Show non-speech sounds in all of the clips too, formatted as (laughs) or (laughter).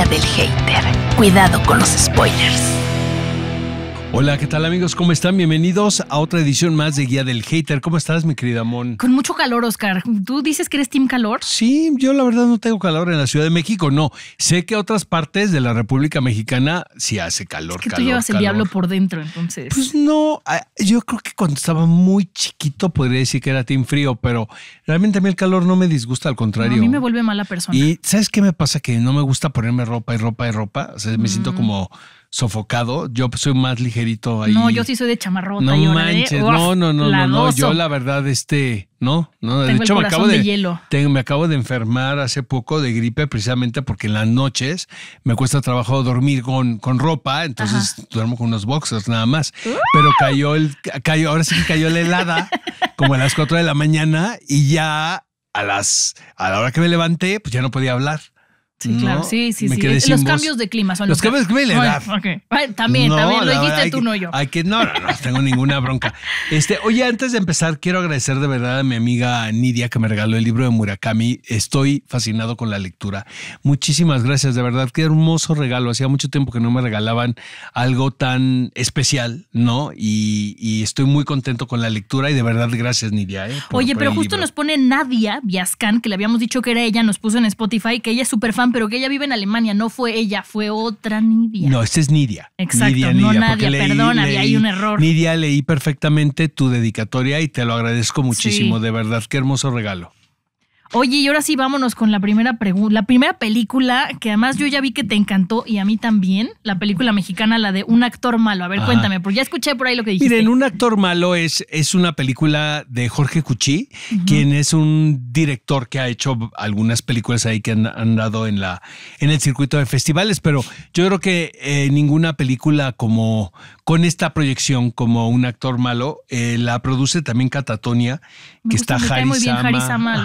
del Hater. Cuidado con los spoilers. Hola, ¿qué tal amigos? ¿Cómo están? Bienvenidos a otra edición más de Guía del Hater. ¿Cómo estás, mi querida Mon? Con mucho calor, Oscar. ¿Tú dices que eres Team Calor? Sí, yo la verdad no tengo calor en la Ciudad de México, no. Sé que otras partes de la República Mexicana sí hace calor. Es que tú llevas el diablo por dentro, entonces. Pues no, ah, yo creo que cuando estaba muy chiquito podría decir que era Team Frío, pero realmente a mí el calor no me disgusta, al contrario. a mí me vuelve mala persona. Y ¿sabes qué me pasa? Que no me gusta ponerme ropa y ropa y ropa. O sea, me siento mm. como sofocado. Yo soy más ligerito ahí. No, yo sí soy de chamarrota. No manches, no, no, no, no, Yo la verdad, este, no, no. de hecho, me acabo de, Tengo, me acabo de enfermar hace poco de gripe precisamente porque en las noches me cuesta trabajo dormir con, con ropa, entonces duermo con unos boxers nada más. Pero cayó el, cayó, ahora sí que cayó la helada (laughs) como a las 4 de la mañana y ya a las, a la hora que me levanté, pues ya no podía hablar. Sí, claro, sí, sí, sí. Los cambios de clima son los, cambios de clima edad. también, también, lo dijiste tú, no yo. Hay que, no, no, no tengo ninguna bronca. Este, oye, antes de empezar, quiero agradecer de verdad a mi amiga Nidia que me regaló el libro de Murakami. Estoy fascinado con la lectura. Muchísimas gracias, de verdad, qué hermoso regalo. Hacía mucho tiempo que no me regalaban algo tan especial, ¿no? Y, estoy muy contento con la lectura y de verdad, gracias, Nidia. Eh, oye, pero justo nos pone Nadia Viascan, que le habíamos dicho que era ella, nos puso en Spotify, que ella es súper fan pero que ella vive en Alemania, no fue ella, fue otra Nidia. No, esta es Nidia. Exacto, Nidia, no Nadia, perdón, había un error. Nidia, leí perfectamente tu dedicatoria y te lo agradezco muchísimo, de verdad, qué hermoso regalo. Oye, y ahora sí vámonos con la primera pregunta. La primera película que además yo ya vi que te encantó y a mí también, la película mexicana, la de Un actor malo. A ver, cuéntame, porque ya escuché por ahí lo que dijiste. Miren, Un actor malo es, es una película de Jorge Cuchí, quien es un director que ha hecho algunas películas ahí que han, dado en, la, en el circuito de festivales, pero yo creo que eh, ninguna película como con esta proyección como Un actor malo eh, la produce también Catatonia, que está Sama. Muy bien, lo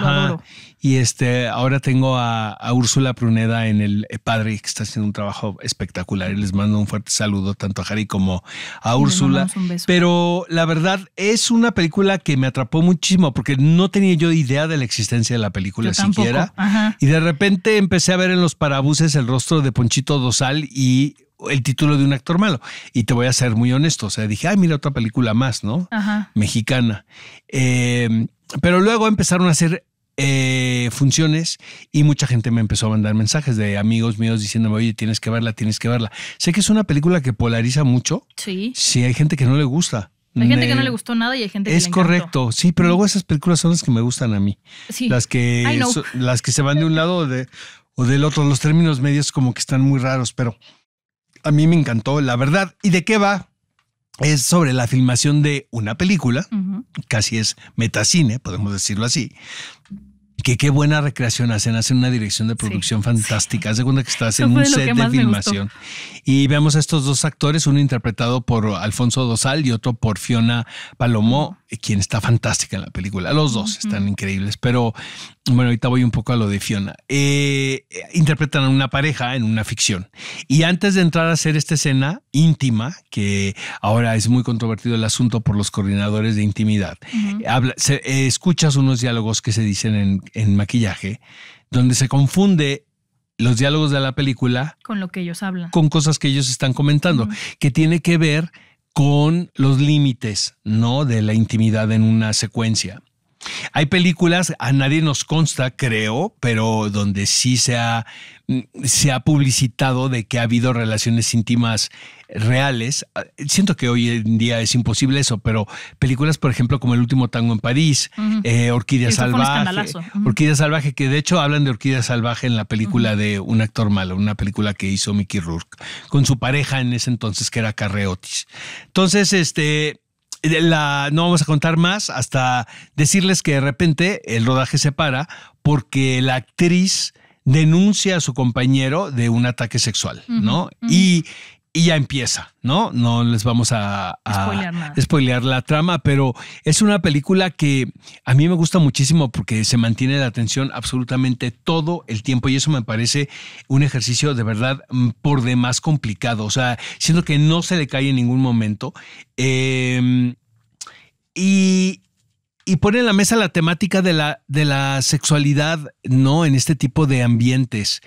adoro. Y este, ahora tengo a, Úrsula Pruneda en el eh, Padre, que está haciendo un trabajo espectacular. Y les mando un fuerte saludo tanto a Jari como a Úrsula. Pero la verdad es una película que me atrapó muchísimo porque no tenía yo idea de la existencia de la película siquiera. Y de repente empecé a ver en los parabuses el rostro de Ponchito Dosal y el título de un actor malo. Y te voy a ser muy honesto. O sea, dije, ay, mira otra película más, ¿no? Mexicana. Eh, pero luego empezaron a hacer eh, funciones y mucha gente me empezó a mandar mensajes de amigos míos diciéndome, oye, tienes que verla, tienes que verla. Sé que es una película que polariza mucho. Sí. Sí, hay gente que no le gusta. Hay gente que no le gustó nada y hay gente que Es correcto, sí, pero luego esas películas son las que me gustan a mí. Las que, las que se van de un lado o, del otro. Los términos medios como que están muy raros, pero a mí me encantó, la verdad. ¿Y de qué va? Es sobre la filmación de una película, casi es metacine, podemos decirlo así, que qué buena recreación hacen, hacen una dirección de producción fantástica. Segunda cuenta que estás en un set de filmación. Y vemos a estos dos actores, uno interpretado por Alfonso Dosal y otro por Fiona Palomó quien está fantástica en la película. Los dos están increíbles, pero bueno, ahorita voy un poco a lo de Fiona. Eh, interpretan a una pareja en una ficción. Y antes de entrar a hacer esta escena íntima, que ahora es muy controvertido el asunto por los coordinadores de intimidad, habla, escuchas unos diálogos que se dicen en, maquillaje, donde se confunde los diálogos de la película con lo que ellos hablan. Con cosas que ellos están comentando, que tiene que ver con los límites, ¿no? De la intimidad en una secuencia. Hay películas, a nadie nos consta, creo, pero donde sí se ha, mm, se ha publicitado de que ha habido relaciones íntimas reales. Ah, siento que hoy en día es imposible eso, pero películas, por ejemplo, como El último tango en París, Orquídea Salvaje. Orquídea Salvaje, que de hecho hablan de Orquídea Salvaje en la película de un actor malo, una película que hizo Mickey Rourke, con su pareja en ese entonces, que era Carreotis. Entonces, este no vamos a contar más hasta decirles que de repente el rodaje se para porque la actriz denuncia a su compañero de un ataque sexual, ¿no? Y y ya empieza, ¿no? No les vamos a, a spoilear, la trama, pero es una película que a mí me gusta muchísimo porque se mantiene la atención absolutamente todo el tiempo y eso me parece un ejercicio de verdad mm, por demás complicado. O sea, siento que no se le cae en ningún momento. Em, y, y pone en la mesa la temática de la, de la sexualidad, ¿no? En este tipo de ambientes.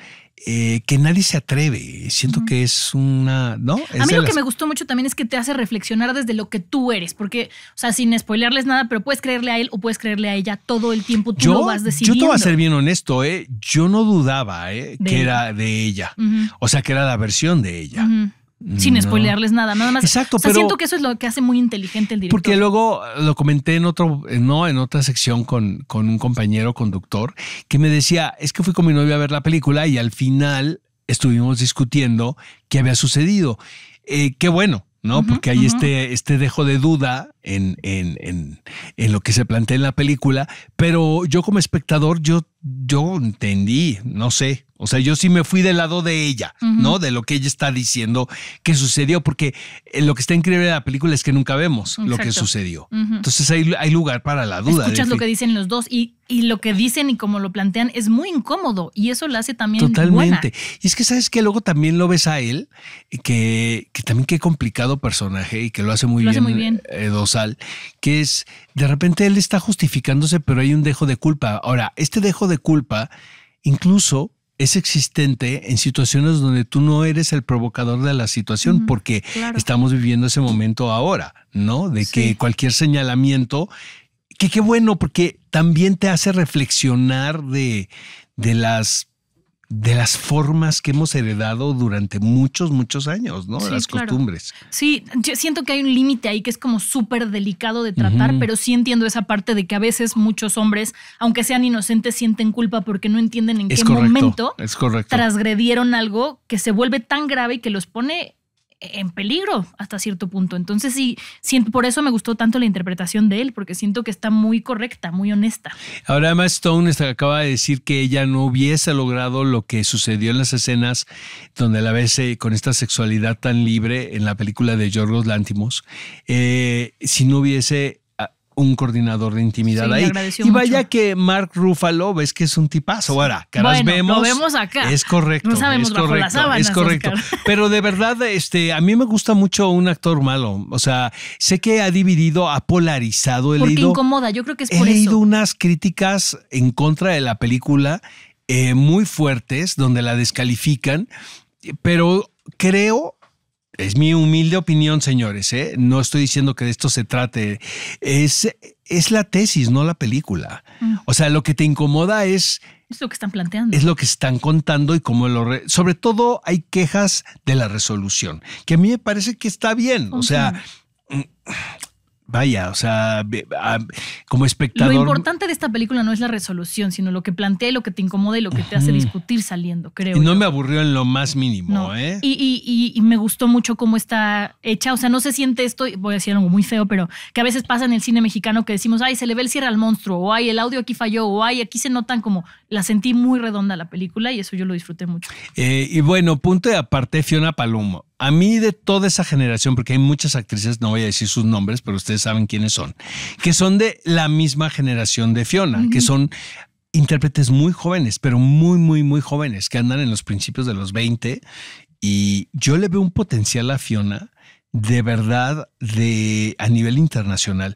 Eh, que nadie se atreve. Siento que es una. a mí lo que me gustó mucho también es que te hace reflexionar desde lo que tú eres, porque, o sea, sin spoilearles nada, pero puedes creerle a él o puedes creerle a ella todo el tiempo. Tú lo vas decidiendo. Yo te voy a ser bien honesto, ¿eh? yo no dudaba ¿eh? que era de ella, o sea, que era la versión de ella. Sin spoilearles nada, nada más. Exacto, siento que eso es lo que hace muy inteligente el director. Porque luego lo comenté en otro, no, en otra sección con, con un compañero conductor que me decía, es que fui con mi novia a ver la película y al final estuvimos discutiendo qué había sucedido. Eh, qué bueno, ¿no? Porque hay este, este dejo de duda en, en, en, en, lo que se plantea en la película, pero yo como espectador, yo, yo entendí, no sé, o sea, yo sí me fui del lado de ella, ¿no? De lo que ella está diciendo que sucedió, porque eh, lo que está increíble de la película es que nunca vemos lo que sucedió. Entonces hay, hay, lugar para la duda. Escuchas lo que dicen los dos y, lo que dicen y cómo lo plantean es muy incómodo y eso lo hace también Totalmente. Y es que sabes que luego también lo ves a él, eh, que, que también qué complicado personaje y que lo hace muy lo bien, hace muy bien. Eh, Dosal, que es, de repente él está justificándose, pero hay un dejo de culpa. Ahora, este dejo de culpa incluso es existente en situaciones donde tú no eres el provocador de la situación, porque estamos viviendo ese momento ahora, ¿no? De que cualquier señalamiento, que qué bueno, porque también te hace reflexionar de, de las de las formas que hemos heredado durante muchos, muchos años, ¿no? las costumbres. Sí, yo siento que hay un límite ahí que es como súper delicado de tratar, pero sí entiendo esa parte de que a veces muchos hombres, aunque sean inocentes, sienten culpa porque no entienden en qué momento es transgredieron algo que se vuelve tan grave y que los pone en peligro hasta cierto punto. Entonces sí, siento, por eso me gustó tanto la interpretación de él, porque siento que está muy correcta, muy honesta. Ahora Emma Stone acaba de decir que ella no hubiese logrado lo que sucedió en las escenas donde la ves eh, con esta sexualidad tan libre en la película de George Lántimos, eh, si no hubiese un coordinador de intimidad ahí. Y vaya que Mark Ruffalo ves que es un tipazo. Ahora, caras vemos. Lo vemos acá. Es correcto. sabemos es correcto, Es correcto. (laughs) Pero de verdad, este, a mí me gusta mucho un actor malo. O sea, sé que ha dividido, ha polarizado. el Porque incomoda, yo creo que es he leído unas críticas en contra de la película eh, muy fuertes, donde la descalifican, pero creo es mi humilde opinión, señores. ¿eh? No estoy diciendo que de esto se trate. Es, es la tesis, no la película. Mm. O sea, lo que te incomoda es... Es lo que están planteando. Es lo que están contando y cómo lo... Sobre todo hay quejas de la resolución, que a mí me parece que está bien. O sea, vaya, o sea, como espectador. Lo importante de esta película no es la resolución, sino lo que plantea y lo que te incomoda y lo que te hace discutir saliendo, creo. no me aburrió en lo más mínimo, ¿eh? Y, y, y, me gustó mucho cómo está hecha. O sea, no se siente esto, voy a decir algo muy feo, pero que a veces pasa en el cine mexicano que decimos, ay, se le ve el cierre al monstruo, o ay, el audio aquí falló, o ay, aquí se notan como. La sentí muy redonda la película y eso yo lo disfruté mucho. Eh, y bueno, punto de aparte, Fiona Palomo. A mí de toda esa generación, porque hay muchas actrices, no voy a decir sus nombres, pero ustedes saben quiénes son, que son de la misma generación de Fiona, que son intérpretes muy jóvenes, pero muy, muy, muy jóvenes, que andan en los principios de los 20. Y yo le veo un potencial a Fiona de verdad de a nivel internacional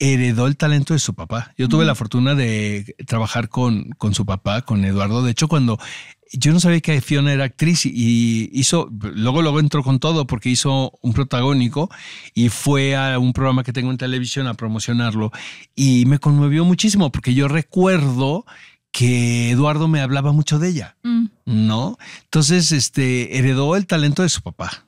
heredó el talento de su papá. Yo tuve la fortuna de trabajar con, con su papá, con Eduardo. De hecho, cuando yo no sabía que Fiona era actriz y hizo, luego luego entró con todo porque hizo un protagónico y fue a un programa que tengo en televisión a promocionarlo y me conmovió muchísimo porque yo recuerdo que Eduardo me hablaba mucho de ella, mm. ¿no? Entonces, este, heredó el talento de su papá.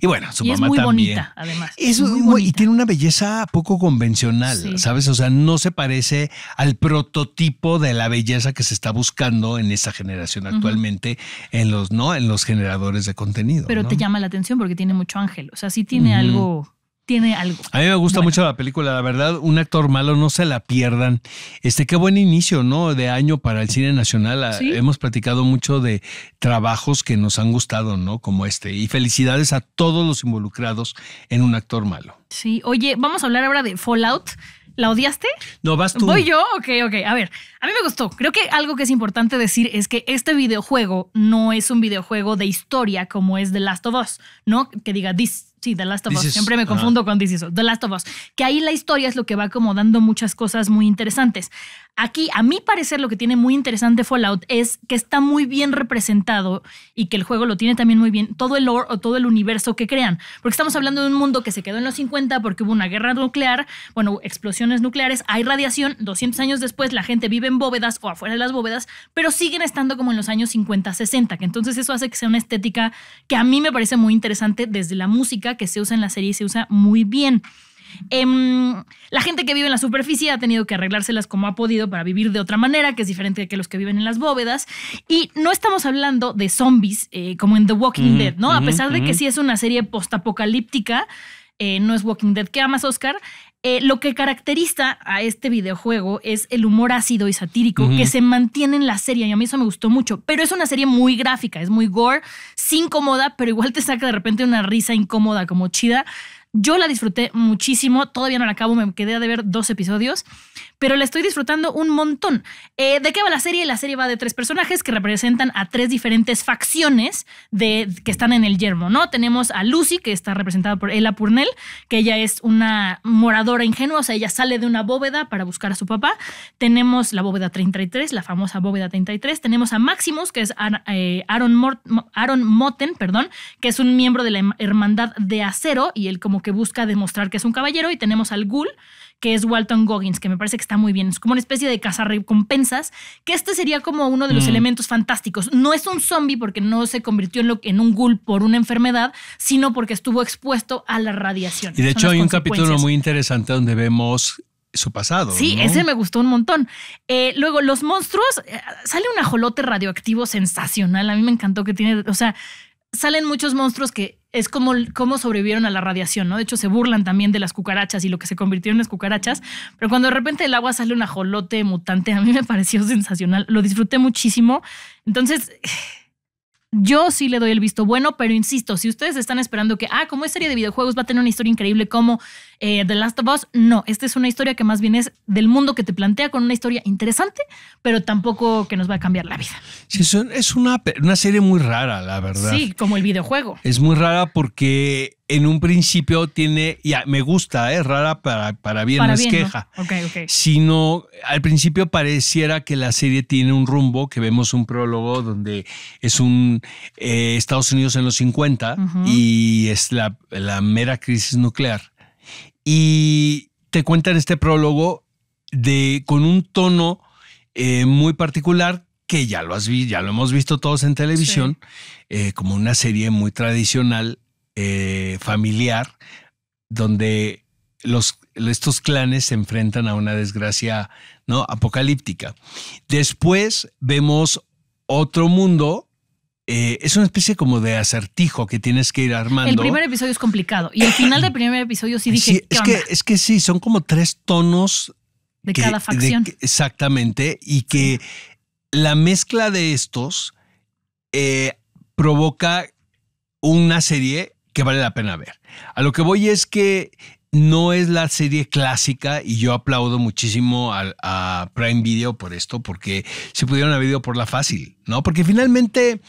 Y bueno, su mamá es muy también. además. Es muy Y tiene una belleza poco convencional, ¿sabes? O sea, no se parece al prototipo de la belleza que se está buscando en esta generación actualmente en los, ¿no? En los generadores de contenido. Pero te llama la atención porque tiene mucho ángel. O sea, sí tiene algo tiene algo. A mí me gusta mucho la película, la verdad, un actor malo, no se la pierdan. Este, qué buen inicio, ¿no? De año para el cine nacional. Ah, hemos platicado mucho de trabajos que nos han gustado, ¿no? Como este. Y felicidades a todos los involucrados en un actor malo. Sí, oye, vamos a hablar ahora de Fallout. ¿La odiaste? No, vas tú. ¿Voy yo? Ok, ok. A ver, a mí me gustó. Creo que algo que es importante decir es que este videojuego no es un videojuego de historia como es The Last of Us, ¿no? Que diga, this Sí, The Last of Us. Siempre me confundo con This The Last of Us. Que ahí la historia es lo que va como dando muchas cosas muy interesantes. Aquí, a mi parecer, lo que tiene muy interesante Fallout es que está muy bien representado y que el juego lo tiene también muy bien, todo el lore o todo el universo que crean. Porque estamos hablando de un mundo que se quedó en los 50 porque hubo una guerra nuclear, bueno, explosiones nucleares, hay radiación, 200 años después la gente vive en bóvedas o afuera de las bóvedas, pero siguen estando como en los años 50, 60, que entonces eso hace que sea una estética que a mí me parece muy interesante desde la música que se usa en la serie y se usa muy bien. Em, la gente que vive en la superficie ha tenido que arreglárselas como ha podido para vivir de otra manera, que es diferente que los que viven en las bóvedas. Y no estamos hablando de zombies eh, como en The Walking mm, Dead, ¿no? a pesar de que sí es una serie postapocalíptica, eh, no es Walking Dead que amas, Oscar. Eh, lo que caracteriza a este videojuego es el humor ácido y satírico que se mantiene en la serie y a mí eso me gustó mucho. Pero es una serie muy gráfica, es muy gore, sin cómoda, pero igual te saca de repente una risa incómoda como chida. Yo la disfruté muchísimo, todavía no la acabo, me quedé de ver dos episodios, pero la estoy disfrutando un montón. Eh, ¿De qué va la serie? La serie va de tres personajes que representan a tres diferentes facciones de, que están en el yermo, ¿no? Tenemos a Lucy, que está representada por Ella Purnell, que ella es una moradora ingenua, o sea, ella sale de una bóveda para buscar a su papá. Tenemos la bóveda 33, la famosa bóveda 33. Tenemos a Maximus, que es eh, Aaron, Aaron Moten, perdón, que es un miembro de la hermandad de acero y él como que busca demostrar que es un caballero. Y tenemos al ghoul, que es Walton Goggins, que me parece que está muy bien. Es como una especie de recompensas que este sería como uno de los mm. elementos fantásticos. No es un zombie porque no se convirtió en, un ghoul por una enfermedad, sino porque estuvo expuesto a la radiación. Y de hecho hay un capítulo muy interesante donde vemos su pasado. Sí, ese me gustó un montón. Eh, luego, los monstruos, eh, sale un ajolote radioactivo sensacional. A mí me encantó que tiene, o sea, salen muchos monstruos que es como, como sobrevivieron a la radiación, ¿no? De hecho, se burlan también de las cucarachas y lo que se convirtieron en las cucarachas, pero cuando de repente el agua sale un ajolote mutante, a mí me (laughs) pareció sensacional, lo disfruté muchísimo. Entonces, (sighs) yo sí le doy el visto bueno, pero insisto, si ustedes están esperando que, ah, como es serie de videojuegos, va a tener una historia increíble como eh, The Last of Us. No, esta es una historia que más bien es del mundo que te plantea con una historia interesante, pero tampoco que nos va a cambiar la vida. Sí, es una, una serie muy rara, la verdad. Sí, como el videojuego. Es muy rara porque en un principio tiene, ya me gusta, es eh, rara para, para bien, no es queja, sino al principio pareciera que la serie tiene un rumbo, que vemos un prólogo donde es un eh, Estados Unidos en los 50 y es la mera crisis nuclear. Y te cuentan este prólogo de, con un tono eh, muy particular que ya lo has ya lo hemos visto todos en televisión, eh, como una serie muy tradicional, eh, familiar, donde los, estos clanes se enfrentan a una desgracia ¿no? apocalíptica. Después vemos otro mundo eh, es una especie como de acertijo que tienes que ir armando. El primer episodio es complicado y el final del primer episodio sí dije. es, Que, es que sí, son como tres tonos. De cada facción. exactamente, y que la mezcla de estos eh, provoca una serie que vale la pena ver. A lo que voy es que no es la serie clásica y yo aplaudo muchísimo a, Prime Video por esto, porque se pudieron haber ido por la fácil, ¿no? Porque finalmente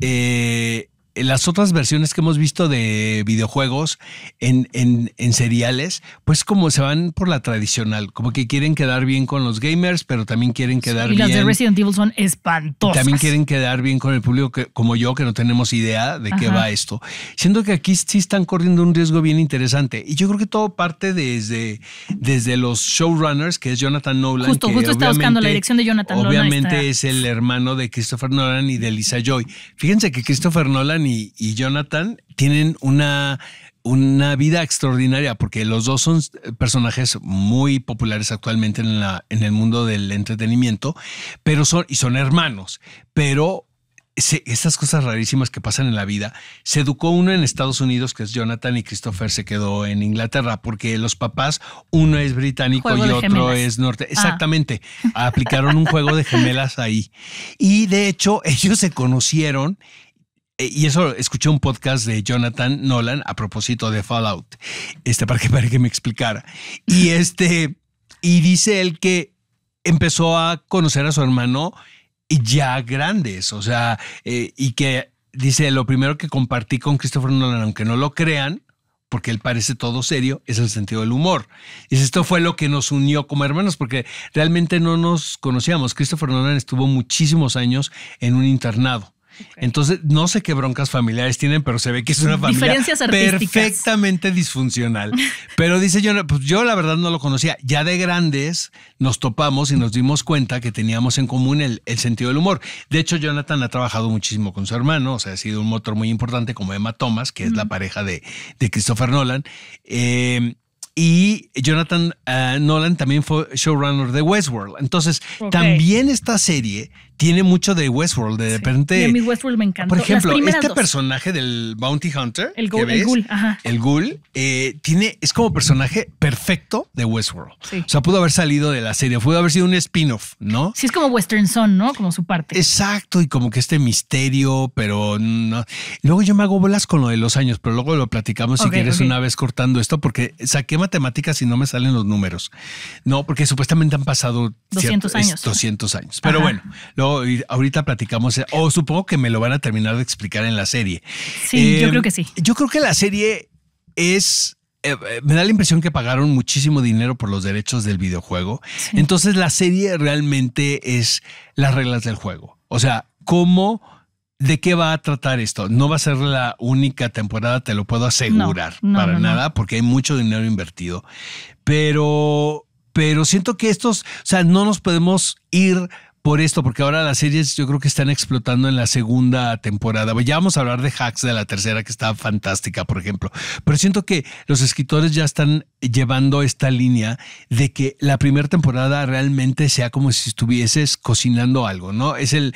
eh, las otras versiones que hemos visto de videojuegos en, en, seriales, pues como se van por la tradicional, como que quieren quedar bien con los gamers, pero también quieren quedar bien. Y las de Resident Evil son espantosas. También quieren quedar bien con el público como yo, que no tenemos idea de qué va esto. Siento que aquí sí están corriendo un riesgo bien interesante. Y yo creo que todo parte desde, desde los showrunners, que es Jonathan Nolan. Justo, justo está buscando la dirección de Jonathan Nolan. Obviamente es el hermano de Christopher Nolan y de Lisa Joy. Fíjense que Christopher Nolan y, Jonathan tienen una una vida extraordinaria porque los dos son personajes muy populares actualmente en, la, en el mundo del entretenimiento, pero son y son hermanos, pero estas cosas rarísimas que pasan en la vida. Se educó uno en Estados Unidos, que es Jonathan, y Christopher se quedó en Inglaterra, porque los papás, uno es británico y otro es norte. Ah. Exactamente, aplicaron un juego de gemelas ahí. Y de hecho, ellos se conocieron eh, y eso escuché un podcast de Jonathan Nolan a propósito de Fallout, este (laughs) para que me explicara. Y este y dice él que empezó a conocer a su hermano ya grandes, o sea, eh, y que dice lo primero que compartí con Christopher Nolan, aunque no lo crean, porque él parece todo serio, es el sentido del humor. Y esto fue lo que nos unió como hermanos, porque realmente no nos conocíamos. Christopher Nolan estuvo muchísimos años en un internado entonces, no sé qué broncas familiares tienen, pero se ve que es una familia perfectamente disfuncional. Pero dice yo, pues yo la verdad no lo conocía. Ya de grandes nos topamos y nos dimos cuenta que teníamos en común el, sentido del humor. De hecho, Jonathan ha trabajado muchísimo con su hermano, o sea, ha sido un motor muy importante como Emma Thomas, que es la pareja de, Christopher Nolan. Em, y Jonathan ah, Nolan también fue showrunner de Westworld. Entonces, también esta serie tiene mucho de Westworld. De repente. Y a mí Westworld me encanta. Por ejemplo, este personaje del Bounty Hunter. El, ghoul. El ghoul, ajá. El ghoul eh, tiene, es como personaje perfecto de Westworld. Sí. O sea, pudo haber salido de la serie, pudo haber sido un spin-off, ¿no? Sí, es como Western Son, ¿no? Como su parte. Exacto, y como que este misterio, pero no. Luego yo me hago bolas con lo de los años, pero luego lo platicamos si quieres una vez cortando esto, porque saqué matemáticas y no me salen los números. No, porque supuestamente han pasado 200 años. 200 años. Pero bueno, luego ahorita platicamos, eh, o supongo que me lo van a terminar de explicar en la serie. Sí, yo em, creo que sí. Yo creo que la serie es eh, eh, me da la impresión que pagaron muchísimo dinero por los derechos del videojuego. Entonces la serie realmente es las reglas del juego. O sea, cómo, de qué va a tratar esto. No va a ser la única temporada, te lo puedo asegurar, para nada, porque hay mucho dinero invertido. Pero, pero siento que estos, o sea, no nos podemos ir por esto, porque ahora las series yo creo que están explotando en la segunda temporada. Ya vamos a hablar de hacks de la tercera, que está fantástica, por ejemplo. Pero siento que los escritores ya están llevando esta línea de que la primera temporada realmente sea como si estuvieses cocinando algo, ¿no? Es el...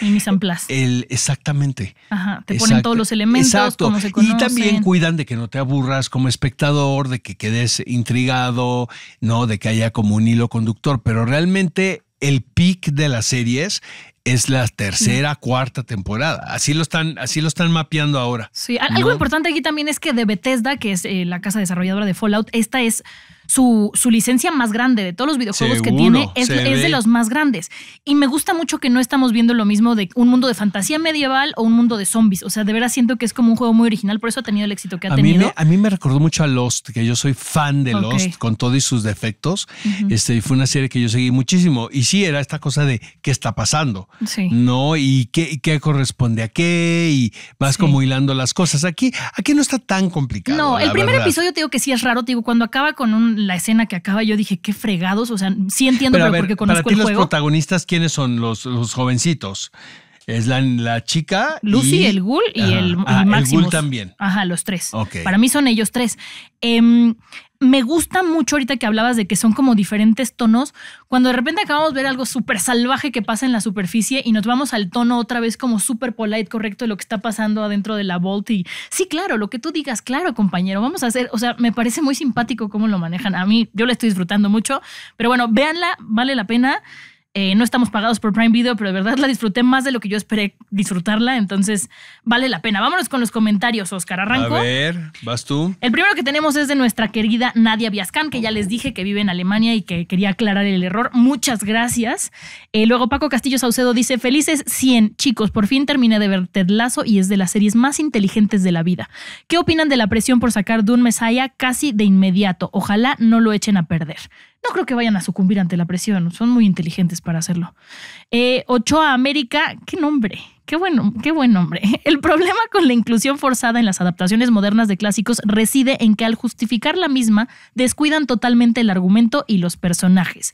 El exactamente. Ajá, te ponen todos los elementos, exacto. Y también cuidan de que no te aburras como espectador, de que quedes intrigado, ¿no? De que haya como un hilo conductor, pero realmente el pic de las series es la tercera, cuarta temporada. Así lo están, así lo están mapeando ahora. Sí, algo importante aquí también es que de Bethesda, que es eh, la casa desarrolladora de Fallout, esta es su, licencia más grande de todos los videojuegos que tiene, es, de los más grandes. Y me gusta mucho que no estamos viendo lo mismo de un mundo de fantasía medieval o un mundo de zombies. O sea, de veras siento que es como un juego muy original, por eso ha tenido el éxito que ha tenido. a mí me recordó mucho a Lost, que yo soy fan de Lost, con todos sus defectos. Este, fue una serie que yo seguí muchísimo. Y sí, era esta cosa de qué está pasando, ¿no? Y qué, qué corresponde a qué, y vas como hilando las cosas. Aquí, aquí no está tan complicado. No, el primer episodio te digo que sí es raro, te digo, cuando acaba con un la escena que acaba, yo dije, qué fregados. O sea, sí entiendo, pero, porque conozco para ti los protagonistas, ¿quiénes son los, jovencitos? Es la, la, chica. Lucy, el ghoul y el, máximo ah, el ghoul también. Ajá, los tres. Para mí son ellos tres. Em, me gusta mucho ahorita que hablabas de que son como diferentes tonos, cuando de repente acabamos de ver algo súper salvaje que pasa en la superficie y nos vamos al tono otra vez como súper polite, correcto, de lo que está pasando adentro de la bolt y sí, claro, lo que tú digas, claro, compañero, vamos a hacer, o sea, me parece muy simpático cómo lo manejan. A mí, yo lo estoy disfrutando mucho, pero bueno, véanla, vale la pena. Eh, no estamos pagados por Prime Video, pero de verdad la disfruté más de lo que yo esperé disfrutarla, entonces vale la pena. Vámonos con los comentarios, Oscar. Arranco. A ver, vas tú. El primero que tenemos es de nuestra querida Nadia Biascan, que ya les dije que vive en Alemania y que quería aclarar el error. Muchas gracias. Eh, luego Paco Castillo Saucedo dice, felices 100, chicos, por fin terminé de ver Ted Lazo y es de las series más inteligentes de la vida. ¿Qué opinan de la presión por sacar Dune Messiah casi de inmediato? Ojalá no lo echen a perder. No creo que vayan a sucumbir ante la presión, son muy inteligentes para hacerlo. Eh, Ochoa América, qué nombre, qué bueno qué buen nombre. (laughs) El problema con la inclusión forzada en las adaptaciones modernas de clásicos reside en que al justificar la misma descuidan totalmente el argumento y los personajes.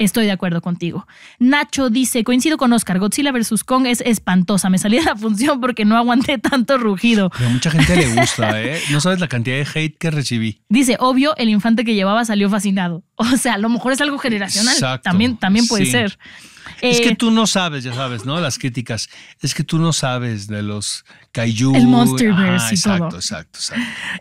Estoy de acuerdo contigo. Nacho dice, coincido con Oscar, Godzilla versus Kong es espantosa. Me salí de la función porque no aguanté tanto rugido. mucha gente le gusta, ¿eh? No sabes la cantidad de hate que recibí. Dice, obvio, el infante que llevaba salió fascinado. O sea, a lo mejor es algo generacional. También, también puede ser es que eh, tú no sabes, ya sabes, ¿no? Las críticas. Es que tú no sabes de los Kaiju. El Monsterverse ah, y todo. Exacto, exacto.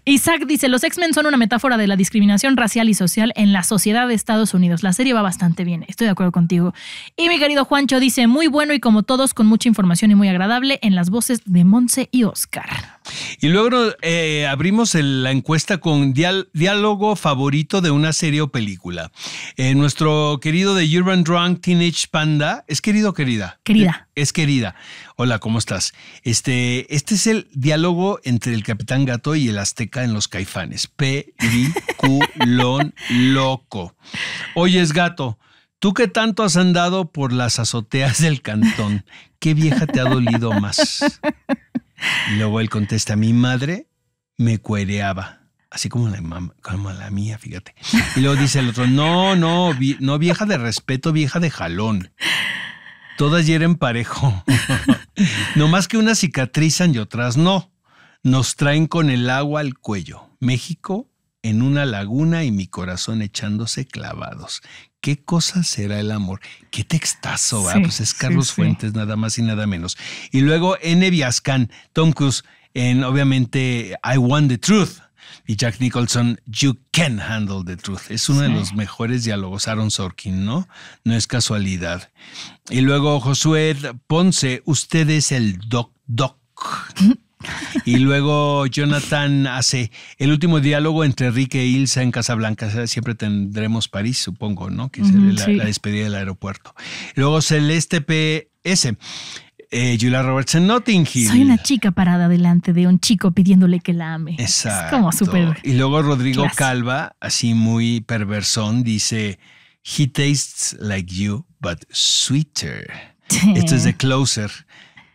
Isaac dice: Los X-Men son una metáfora de la discriminación racial y social en la sociedad de Estados Unidos. La serie va bastante bien. Estoy de acuerdo contigo. Y mi querido Juancho dice: Muy bueno y como todos, con mucha información y muy agradable en las voces de Monse y Oscar. Y luego eh, abrimos la encuesta con diálogo favorito de una serie o película. Eh, nuestro querido de Urban Drunk Teenage Panda, ¿es querido o querida? Querida. Es querida. Hola, ¿cómo estás? Este, este es el diálogo entre el Capitán Gato y el Azteca en los Caifanes. Periculón loco. Oyes, gato. Tú que tanto has andado por las azoteas del cantón, ¿qué vieja te ha dolido más? Y (laughs) luego él contesta, mi madre me cuereaba. Así como la, la mía, fíjate. Y luego dice el otro, no, no, no vieja de respeto, vieja de jalón. Todas hieren parejo. (laughs) no más que unas cicatrizan y otras no. Nos traen con el agua al cuello. México en una laguna y mi corazón echándose clavados. ¿Qué cosa será el amor? Qué textazo, pues es Carlos Fuentes, nada más y nada menos. Y luego N. Viascan, Tom Cruise, en obviamente I Want the Truth. Y Jack Nicholson, You Can Handle the Truth. Es uno de los mejores diálogos, Aaron Sorkin, ¿no? No es casualidad. Y luego Josué Ponce, usted es el Doc Doc. (laughs) Y luego Jonathan hace el último diálogo entre Enrique e Ilsa en Casablanca. Siempre tendremos París, supongo, ¿no? Que uh la, despedida del aeropuerto. Luego Celeste P.S. Eh, Julia Roberts en Notting Hill. Soy una chica parada delante de un chico pidiéndole que la ame. Exacto. Es como súper. Y luego Rodrigo Calva, así muy perversón, dice: He tastes like you, but sweeter. Esto es de Closer.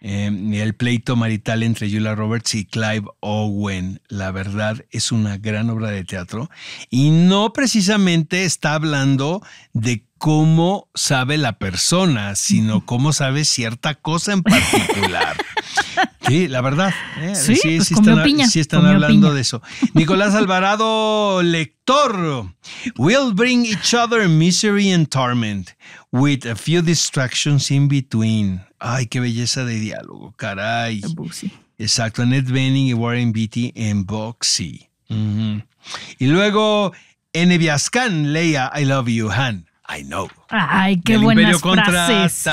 Eh, el pleito marital entre Julia Roberts y Clive Owen. La verdad es una gran obra de teatro y no precisamente está hablando de cómo sabe la persona, sino cómo sabe cierta cosa en particular. (laughs) Sí, la verdad. ¿eh? Sí, sí, pues están, hablando de eso. Nicolás Alvarado, lector. We'll bring each other misery and torment with a few distractions in between. Ay, qué belleza de diálogo, caray. Exacto, Annette Benning y Warren Beatty en Boxy. Y luego, N. Leia, I Love You, Han. I know. Ay, qué buenas frases.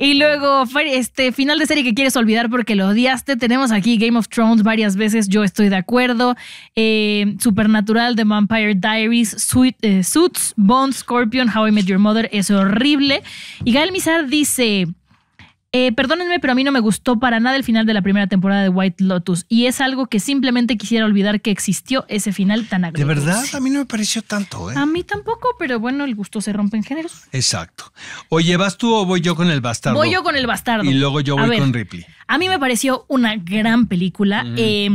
Y luego, este final de serie que quieres olvidar porque lo odiaste. Tenemos aquí Game of Thrones varias veces, yo estoy de acuerdo. Eh, Supernatural, The Vampire Diaries, eh, Suits, Bones, Scorpion, How I Met Your Mother, es horrible. Y Gael Mizar dice... Eh, perdónenme, pero a mí no me gustó para nada el final de la primera temporada de White Lotus y es algo que simplemente quisiera olvidar que existió ese final tan agresivo De verdad, a mí no me pareció tanto. ¿eh? A mí tampoco, pero bueno, el gusto se rompe en géneros. Exacto. Oye, ¿vas tú o voy yo con el bastardo? Voy yo con el bastardo. Y luego yo voy con Ripley. A mí me pareció una gran película. Eh,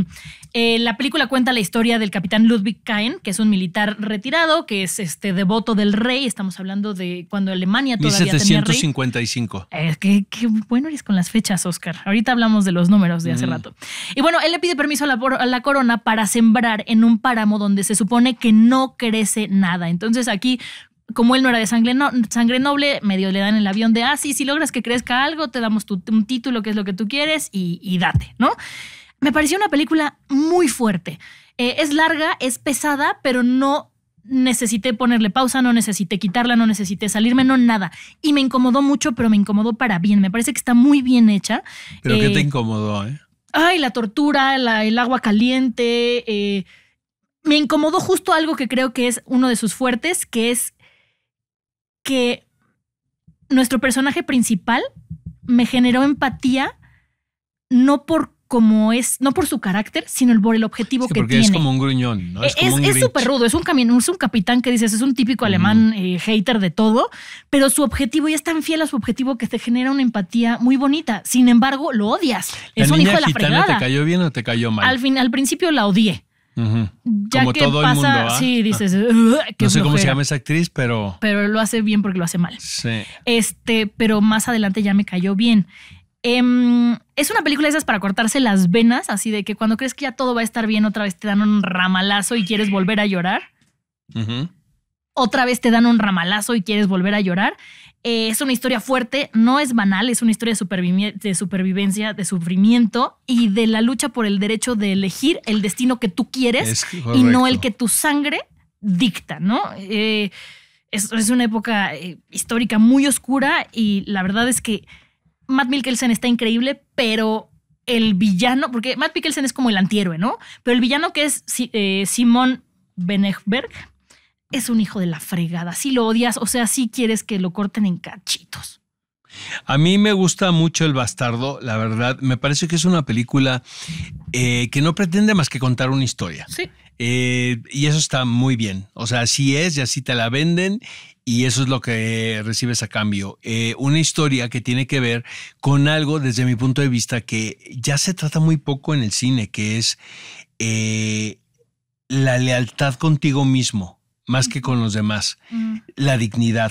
eh, la película cuenta la historia del capitán Ludwig Kain, que es un militar retirado, que es este devoto del rey. Estamos hablando de cuando Alemania todavía 1755. tenía rey. Eh, qué, qué, bueno eres con las fechas, Oscar. Ahorita hablamos de los números de hace rato. Y bueno, él le pide permiso a la, a la, corona para sembrar en un páramo donde se supone que no crece nada. Entonces aquí como él no era de sangre, sangre noble, medio le dan el avión de, ah, sí, si logras que crezca algo, te damos un título, que es lo que tú quieres, y, date, ¿no? Me pareció una película muy fuerte. Eh, es larga, es pesada, pero no necesité ponerle pausa, no necesité quitarla, no necesité salirme, no nada. Y me incomodó mucho, pero me incomodó para bien. Me parece que está muy bien hecha. ¿Pero que qué te eh, incomodó? Eh? Ay, la tortura, el agua caliente. Eh, me incomodó justo algo que creo que es uno de sus fuertes, que es que nuestro personaje principal me generó empatía no por cómo es, no por su carácter, sino por el objetivo que tiene. es como un gruñón, ¿no? Es súper rudo, es un, es un capitán que dices, es un típico alemán eh, hater de todo, pero su objetivo y es tan fiel a su objetivo que te genera una empatía muy bonita. Sin embargo, lo odias. es un hijo de la fregada. ¿Te cayó bien o te cayó mal? Al, al principio la odié ya Como pasa, ¿ah? sí, dices, ah. no sé cómo se llama esa actriz, pero... Pero lo hace bien porque lo hace mal. Sí. Este, pero más adelante ya me cayó bien. Em, es una película esas para cortarse las venas, así de que cuando crees que ya todo va a estar bien, otra vez te dan un ramalazo y quieres volver a llorar. Otra vez te dan un ramalazo y quieres volver a llorar. Eh, es una historia fuerte, no es banal, es una historia de, supervivencia, de sufrimiento y de la lucha por el derecho de elegir el destino que tú quieres y no el que tu sangre dicta, ¿no? Eh, es, una época eh, histórica muy oscura y la verdad es que Matt Mikkelsen está increíble, pero el villano, porque Matt Mikkelsen es como el antihéroe, ¿no? Pero el villano que es Simon Simón es un hijo de la fregada. Si lo odias, o sea, si quieres que lo corten en cachitos. A mí me gusta mucho El Bastardo, la verdad. Me parece que es una película eh, que no pretende más que contar una historia. Sí. Eh, y eso está muy bien. O sea, así es y así te la venden y eso es lo que recibes a cambio. Eh, una historia que tiene que ver con algo desde mi punto de vista que ya se trata muy poco en el cine, que es la lealtad contigo mismo más que con los demás. La dignidad,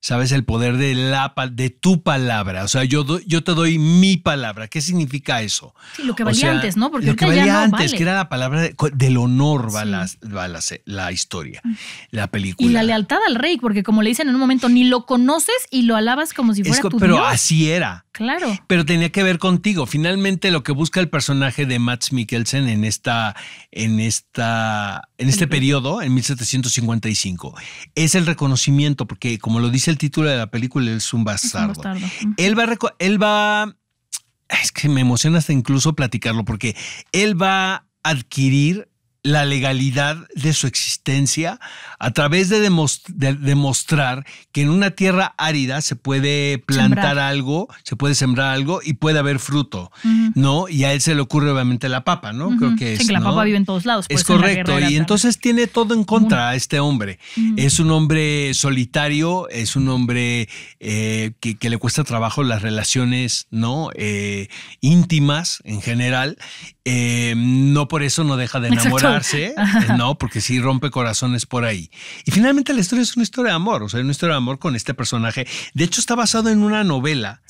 ¿sabes? El poder de, la, de tu palabra. O sea, yo, yo te doy mi palabra. ¿Qué significa eso? lo que valía antes, ¿no? lo que valía antes, que era la palabra del honor, va, la, historia, la película. Y la lealtad al rey, porque como le dicen en un momento, ni lo conoces y lo alabas como si fuera es, tu Pero así era. Claro. Pero tenía que ver contigo. Finalmente lo que busca el personaje de Max Mikkelsen en esta en esta en este periodo en 1755 es el reconocimiento porque como lo dice el título de la película él es un bastardo. Él va él va es que me emociona hasta incluso platicarlo porque él va a adquirir la legalidad de su existencia a través de, demostrar que en una tierra árida se puede plantar algo, se puede sembrar algo y puede haber fruto, ¿no? Y a él se le ocurre obviamente la papa, ¿no? Creo que es. la papa vive en todos lados. Es correcto. Y entonces tiene todo en contra a este hombre. Es un hombre solitario, es un hombre eh, que, le cuesta trabajo las relaciones, ¿no? Eh, íntimas en general eh, no por eso no deja de enamorarse, no, porque sí rompe corazones por ahí. Y finalmente la historia es una historia de amor, o sea, una historia de amor con este personaje. De hecho, está basado en una novela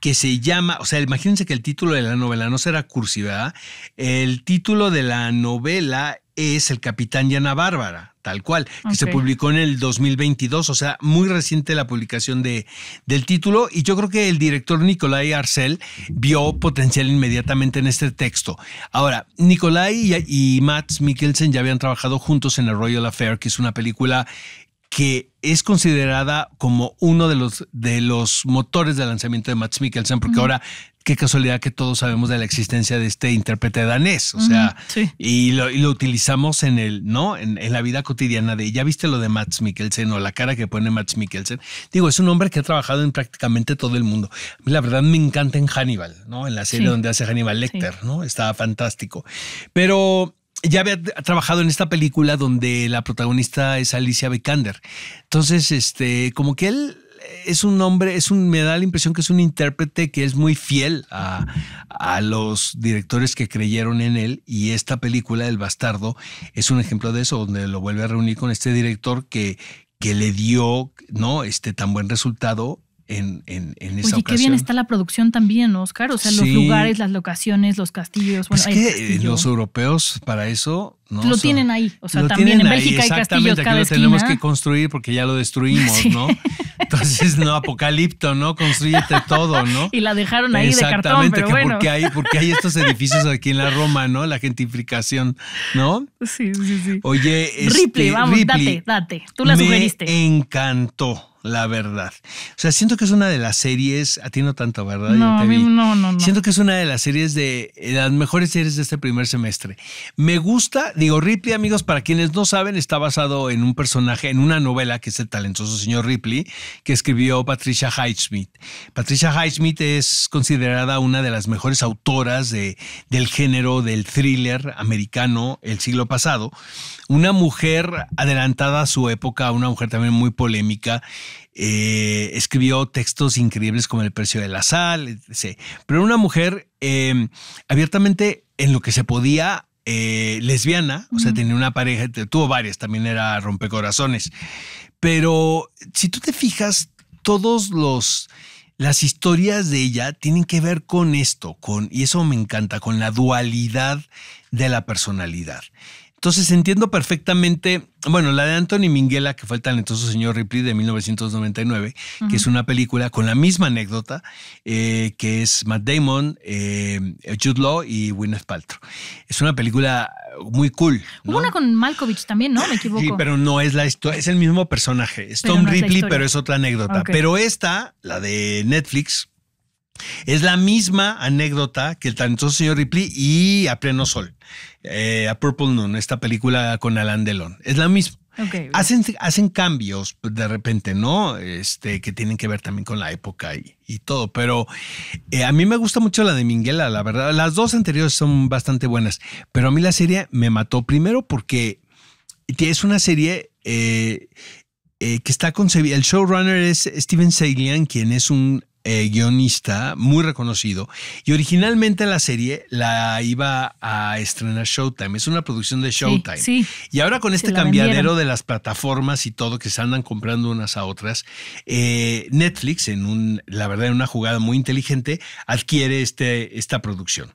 que se llama, o sea, imagínense que el título de la novela no será cursiva El título de la novela es El Capitán Yana Bárbara, tal cual, que se publicó en el 2022, o sea, muy reciente la publicación de, del título. Y yo creo que el director Nicolai Arcel vio potencial inmediatamente en este texto. Ahora, Nicolai y, y Matt Mikkelsen ya habían trabajado juntos en El Royal Affair, que es una película que es considerada como uno de los, de los motores de lanzamiento de Max Mikkelsen, porque ahora qué casualidad que todos sabemos de la existencia de este intérprete danés, o sea, y, lo, utilizamos en el, ¿no? En, la vida cotidiana de, ya viste lo de Max Mikkelsen o la cara que pone Max Mikkelsen. Digo, es un hombre que ha trabajado en prácticamente todo el mundo. la verdad me encanta en Hannibal, ¿no? En la serie donde hace Hannibal Lecter, ¿no? Estaba fantástico. Pero ya había trabajado en esta película donde la protagonista es Alicia Vikander. Entonces, este, como que él es un hombre, es un, me da la impresión que es un intérprete que es muy fiel a, los directores que creyeron en él y esta película, El Bastardo, es un ejemplo de eso, donde lo vuelve a reunir con este director que, que le dio, ¿no? Este tan buen resultado en, Oye, qué bien está la producción también, Oscar. O sea, los lugares, las locaciones, los castillos. es pues que eh, los europeos para eso lo tienen ahí, o sea, también en Bélgica hay castillos lo tenemos que construir porque ya lo destruimos, ¿no? Entonces, no, apocalipto, ¿no? Construyete todo, ¿no? (laughs) Y la dejaron ahí de cartón, pero bueno. Porque hay, porque hay estos (laughs) edificios aquí en la Roma, ¿no? La gentrificación, ¿no? Sí, sí, sí. Oye, este, Ripley, vamos, date, date. Tú la me encantó la verdad. O sea, siento que es una de las series, a ti no tanto, ¿verdad? No, no, no, Siento que es una de las series de las mejores series de este primer semestre. Me gusta, digo, Ripley, amigos, para quienes no saben, está basado en un personaje, en una novela que es el talentoso señor Ripley, que escribió Patricia Highsmith. Patricia Highsmith es considerada una de las mejores autoras de, del género del thriller americano el siglo pasado. Una mujer adelantada a su época, una mujer también muy polémica. Eh, escribió textos increíbles como El precio de la sal, Pero una mujer eh, abiertamente en lo que se podía eh, lesbiana, o sea, tenía una pareja, tuvo varias, también era rompecorazones. Pero si tú te fijas, todas las historias de ella tienen que ver con esto, con y eso me encanta, con la dualidad de la personalidad. Entonces entiendo perfectamente bueno, la de Anthony Minghella, que fue el talentoso señor Ripley de 1999, que es una película con la misma anécdota, eh, que es Matt Damon, eh, Jude Law y Gwyneth Paltrow. Es una película muy cool. Hubo una con Malkovich también, ¿no? Me equivoco. Sí, pero no es la historia, es el mismo personaje. Es Tom Ripley, pero es otra anécdota. Pero esta, la de Netflix, es la misma anécdota que el talentoso señor Ripley y A Pleno Sol, eh, A Purple Noon, esta película con Alan Delon. Es la misma. hacen, hacen cambios de repente, ¿no? Este, que tienen que ver también con la época y, y todo. Pero eh, a mí me gusta mucho la de Minguela, la verdad. Las dos anteriores son bastante buenas. Pero a mí la serie me mató primero porque es una serie eh, que está concebida. El showrunner es Steven Salian, quien es un eh, guionista muy reconocido y originalmente la serie la iba a estrenar Showtime, es una producción de Showtime. Y ahora con este cambiadero de las plataformas y todo que se andan comprando unas a otras, eh, Netflix, en un, la verdad, en una jugada muy inteligente, adquiere este, esta producción.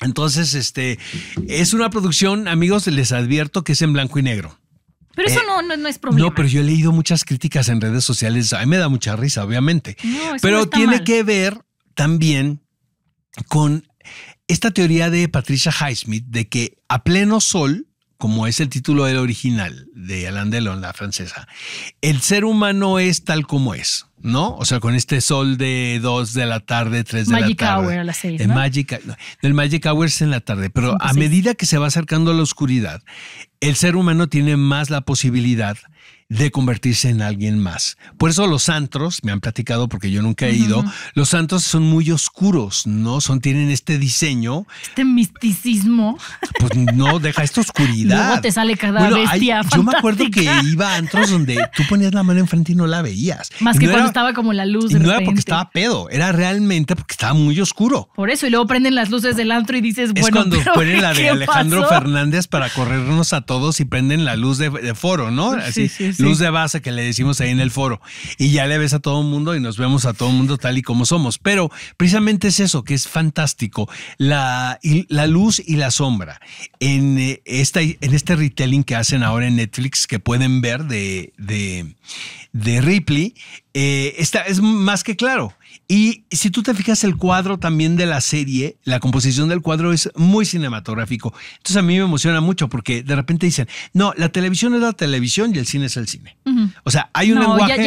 Entonces, este es una producción, amigos, les advierto que es en blanco y negro. Pero eso eh, no, es problema. No, pero yo he leído muchas críticas en redes sociales. A mí me da mucha risa, obviamente. pero tiene que ver también con esta teoría de Patricia Highsmith de que a pleno sol, como es el título del original de Alain Delon, la francesa, el ser humano es tal como es. ¿no? O sea, con este sol de 2 de la tarde, 3 de la tarde. Magic Hour a las 6. Eh, el, Magic, Hour es en la tarde, pero a medida que se va acercando a la oscuridad, el ser humano tiene más la posibilidad de convertirse en alguien más. Por eso los antros, me han platicado porque yo nunca he ido, los antros son muy oscuros, ¿no? Son, tienen este diseño. Este misticismo. Pues no, deja esta oscuridad. Luego te sale cada bestia. yo me acuerdo que iba a antros donde tú ponías la mano enfrente y no la veías. Más que cuando estaba como la luz. Y no era porque estaba pedo, era realmente porque estaba muy oscuro. Por eso, y luego prenden las luces del antro y dices, bueno, es cuando ponen la de Alejandro Fernández para corrernos a todos y prenden la luz de, foro, ¿no? sí, sí luz de base que le decimos ahí en el foro. Y ya le ves a todo el mundo y nos vemos a todo el mundo tal y como somos. Pero precisamente es eso que es fantástico, la, la luz y la sombra. En, eh, esta, en este retelling que hacen ahora en Netflix, que pueden ver de, de, de Ripley, eh, está, es más que claro. Y si tú te fijas el cuadro también de la serie, la composición del cuadro es muy cinematográfico. Entonces a mí me emociona mucho porque de repente dicen, no, la televisión es la televisión y el cine es el cine. O sea, hay un lenguaje...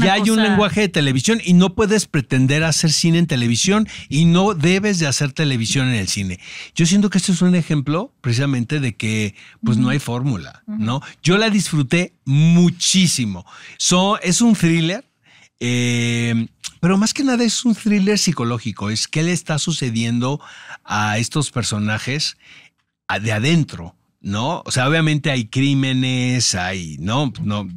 Ya, hay un lenguaje de televisión y no puedes pretender hacer cine en televisión y no debes de hacer televisión en el cine. Yo siento que este es un ejemplo precisamente de que pues no hay fórmula, ¿no? Yo la disfruté muchísimo. So, es un thriller. Eh, pero más que nada es un thriller psicológico, es qué le está sucediendo a estos personajes ah, de adentro. ¿no? O sea, obviamente hay crímenes, hay, ¿no? no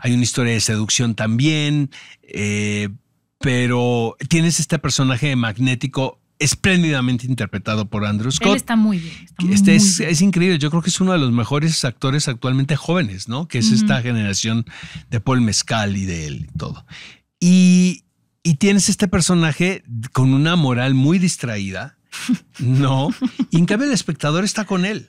hay una historia de seducción también, eh, pero tienes este personaje magnético espléndidamente interpretado por Andrew Scott. está muy bien. este es, increíble. Yo creo que es uno de los mejores actores actualmente jóvenes, ¿no? Que es esta generación de Paul Mezcal y de él y todo. Y y tienes este personaje con una moral muy distraída, (laughs) ¿no? Y en cambio el espectador está con él.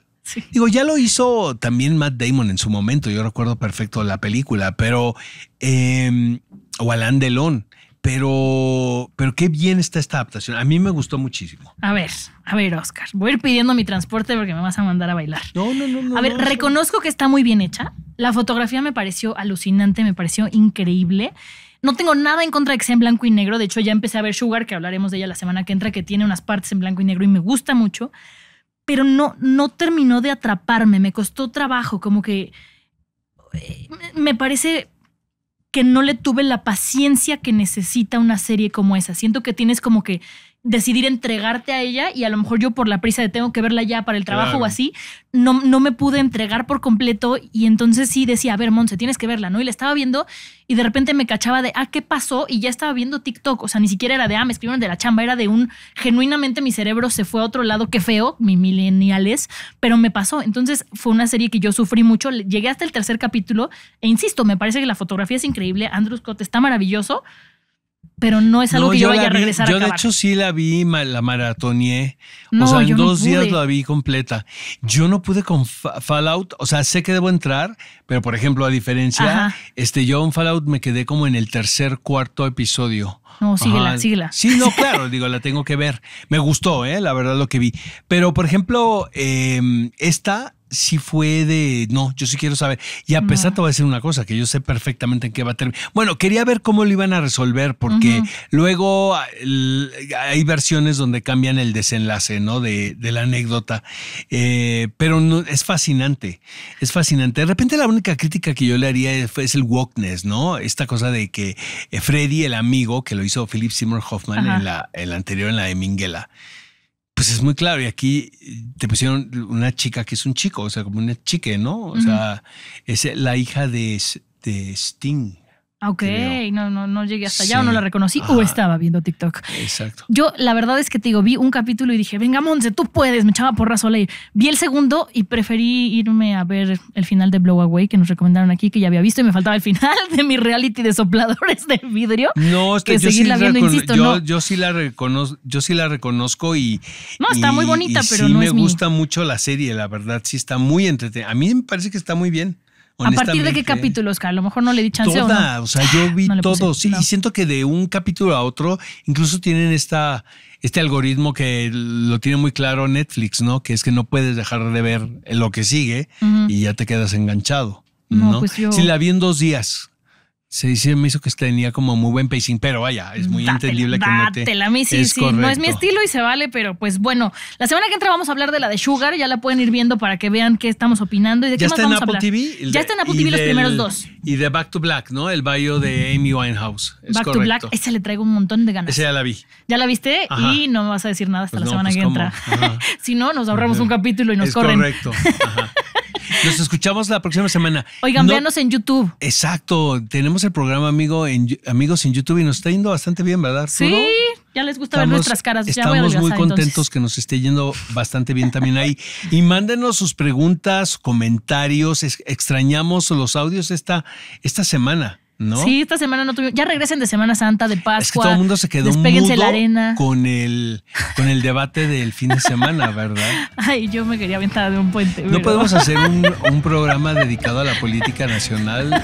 Digo, ya lo hizo también Matt Damon en su momento, yo recuerdo perfecto la película, pero... Em, o Alain Delon, pero, pero qué bien está esta adaptación. A mí me gustó muchísimo. A ver, a ver, Oscar, voy a ir pidiendo mi transporte porque me vas a mandar a bailar. No, no, no. a ver, reconozco que está muy bien hecha. La fotografía me pareció alucinante, me pareció increíble. No tengo nada en contra de que sea en blanco y negro. De hecho, ya empecé a ver Sugar, que hablaremos de ella la semana que entra, que tiene unas partes en blanco y negro y me gusta mucho. Pero no, no terminó de atraparme. Me costó trabajo. Como que eh, me parece que no le tuve la paciencia que necesita una serie como esa. Siento que tienes como que decidir entregarte a ella y a lo mejor yo por la prisa de tengo que verla ya para el trabajo o así, no, no me pude entregar por completo y entonces sí decía, a ver, Monse, tienes que verla, ¿no? Y la estaba viendo y de repente me cachaba de, ah, ¿qué pasó? Y ya estaba viendo TikTok, o sea, ni siquiera era de, ah, me escribieron de la chamba, era de un, genuinamente mi cerebro se fue a otro lado, qué feo, mi mileniales, pero me pasó. Entonces fue una serie que yo sufrí mucho, llegué hasta el tercer capítulo e insisto, me parece que la fotografía es increíble, Andrew Scott está maravilloso pero no es algo que yo, vaya a regresar yo Yo, de hecho, sí la vi, la maratoneé. o sea, en dos días la vi completa. Yo no pude con Fallout, o sea, sé que debo entrar, pero por ejemplo, a diferencia, este, yo en Fallout me quedé como en el tercer, cuarto episodio. No, síguela, síguela. Sí, no, (laughs) claro, digo, la tengo que ver. Me gustó, ¿eh? la verdad, lo que vi. Pero, por ejemplo, em, esta si fue de, no, yo sí quiero saber. Y a pesar te voy a decir una cosa, que yo sé perfectamente en qué va a terminar. Bueno, quería ver cómo lo iban a resolver, porque luego hay versiones donde cambian el desenlace, ¿no? De, la anécdota. Eh, pero no, es fascinante, es fascinante. De repente la única crítica que yo le haría es, el wokeness, ¿no? Esta cosa de que eh, Freddy, el amigo que lo hizo Philip Seymour Hoffman en la, el anterior, en la de Minguela, pues es muy claro. Y aquí te pusieron una chica que es un chico, o sea, como una chique, ¿no? O sea, es la hija de, de Sting. Ah, ok, no, no, no llegué hasta allá o no la reconocí o estaba viendo TikTok. Exacto. Yo, la verdad es que te digo, vi un capítulo y dije, venga, Monse, tú puedes, me echaba porra sola. vi el segundo y preferí irme a ver el final de Blow Away que nos recomendaron aquí, que ya había visto y me faltaba el final (laughs) de mi reality de sopladores de vidrio. No, es que, yo, sí yo, sí la reconozco, yo sí la reconozco y. No, está muy bonita, pero sí no. Sí, me gusta mucho la serie, la verdad, sí está muy entretenida. A mí me parece que está muy bien. ¿A partir de qué capítulos, Carlos, A lo mejor no le di chance toda, o, sea, yo vi (laughs) todo. Sí, Y siento que de un capítulo a otro, incluso tienen esta, este algoritmo que lo tiene muy claro Netflix, ¿no? Que es que no puedes dejar de ver lo que sigue y ya te quedas enganchado. ¿no? Pues la vi en dos días se dice me hizo que tenía como muy buen pacing, pero vaya, es muy entendible que no te a mí sí, sí, no es mi estilo y se vale, pero pues bueno, la semana que entra vamos a hablar de la de Sugar, ya la pueden ir viendo para que vean qué estamos opinando y de qué más vamos Apple a hablar. TV, ya está en Apple TV los primeros dos. Y de Back to Black, ¿no? El baño de Amy Winehouse. Back to Black, esa le traigo un montón de ganas. Esa ya la vi. Ya la viste y no me vas a decir nada hasta pues la semana pues que entra. (laughs) si no, nos ahorramos un capítulo y nos es Correcto. Nos escuchamos la próxima semana. (laughs) Oigan, veanos en YouTube. Exacto, tenemos el programa, amigo, en, amigos en YouTube y nos está yendo bastante bien, ¿verdad? Sí, ya les gusta ver nuestras caras. estamos muy contentos que nos esté yendo bastante bien también ahí. y mándenos sus preguntas, comentarios. extrañamos los audios esta, esta semana. Sí, esta semana no tuvimos. Ya regresen de Semana Santa, de Pascua. Es que todo el mundo se quedó mudo la arena. Con, el, con el debate del fin de semana, ¿verdad? (laughs) Ay, yo me quería aventar de un puente. No podemos hacer (laughs) un, programa dedicado a la política nacional.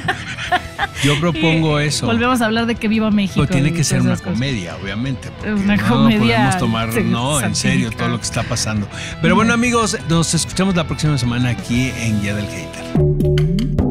Yo propongo eso. Volvemos a hablar de que viva México. Pero pues tiene que ser una comedia, obviamente. Una no Podemos tomar, (laughs) en serio, todo lo que está pasando. Pero bueno, amigos, nos escuchamos la próxima semana aquí en Guía del Hater.